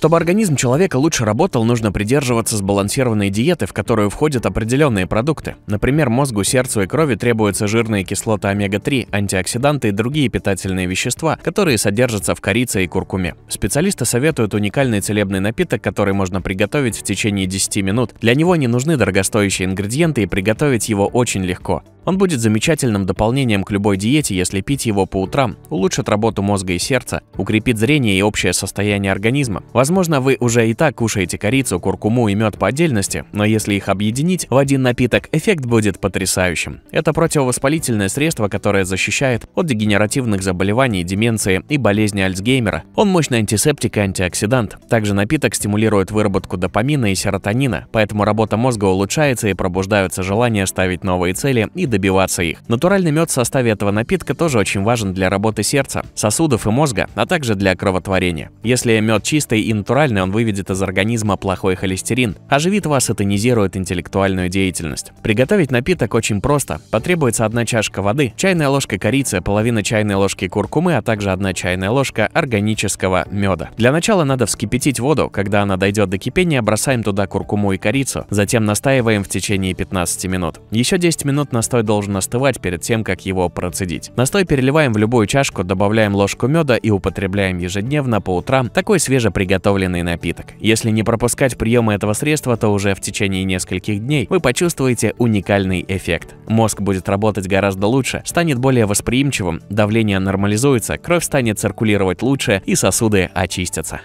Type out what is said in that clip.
Чтобы организм человека лучше работал, нужно придерживаться сбалансированной диеты, в которую входят определенные продукты. Например, мозгу, сердцу и крови требуются жирные кислоты омега-3, антиоксиданты и другие питательные вещества, которые содержатся в корице и куркуме. Специалисты советуют уникальный целебный напиток, который можно приготовить в течение 10 минут. Для него не нужны дорогостоящие ингредиенты и приготовить его очень легко. Он будет замечательным дополнением к любой диете, если пить его по утрам, улучшит работу мозга и сердца, укрепит зрение и общее состояние организма. Возможно, вы уже и так кушаете корицу, куркуму и мед по отдельности, но если их объединить в один напиток, эффект будет потрясающим. Это противовоспалительное средство, которое защищает от дегенеративных заболеваний, деменции и болезни Альцгеймера. Он мощный антисептик и антиоксидант. Также напиток стимулирует выработку допамина и серотонина, поэтому работа мозга улучшается и пробуждаются желания ставить новые цели и добиваться их. Натуральный мед в составе этого напитка тоже очень важен для работы сердца, сосудов и мозга, а также для кровотворения. Если мед чистый и натуральный, он выведет из организма плохой холестерин, оживит вас и тонизирует интеллектуальную деятельность. Приготовить напиток очень просто. Потребуется одна чашка воды, чайная ложка корицы, половина чайной ложки куркумы, а также одна чайная ложка органического меда. Для начала надо вскипятить воду, когда она дойдет до кипения, бросаем туда куркуму и корицу, затем настаиваем в течение 15 минут. Еще 10 минут настой должен остывать перед тем, как его процедить. Настой переливаем в любую чашку, добавляем ложку меда и употребляем ежедневно по утрам такой свежеприготовленный приготовленный напиток. Если не пропускать приемы этого средства, то уже в течение нескольких дней вы почувствуете уникальный эффект. Мозг будет работать гораздо лучше, станет более восприимчивым, давление нормализуется, кровь станет циркулировать лучше и сосуды очистятся.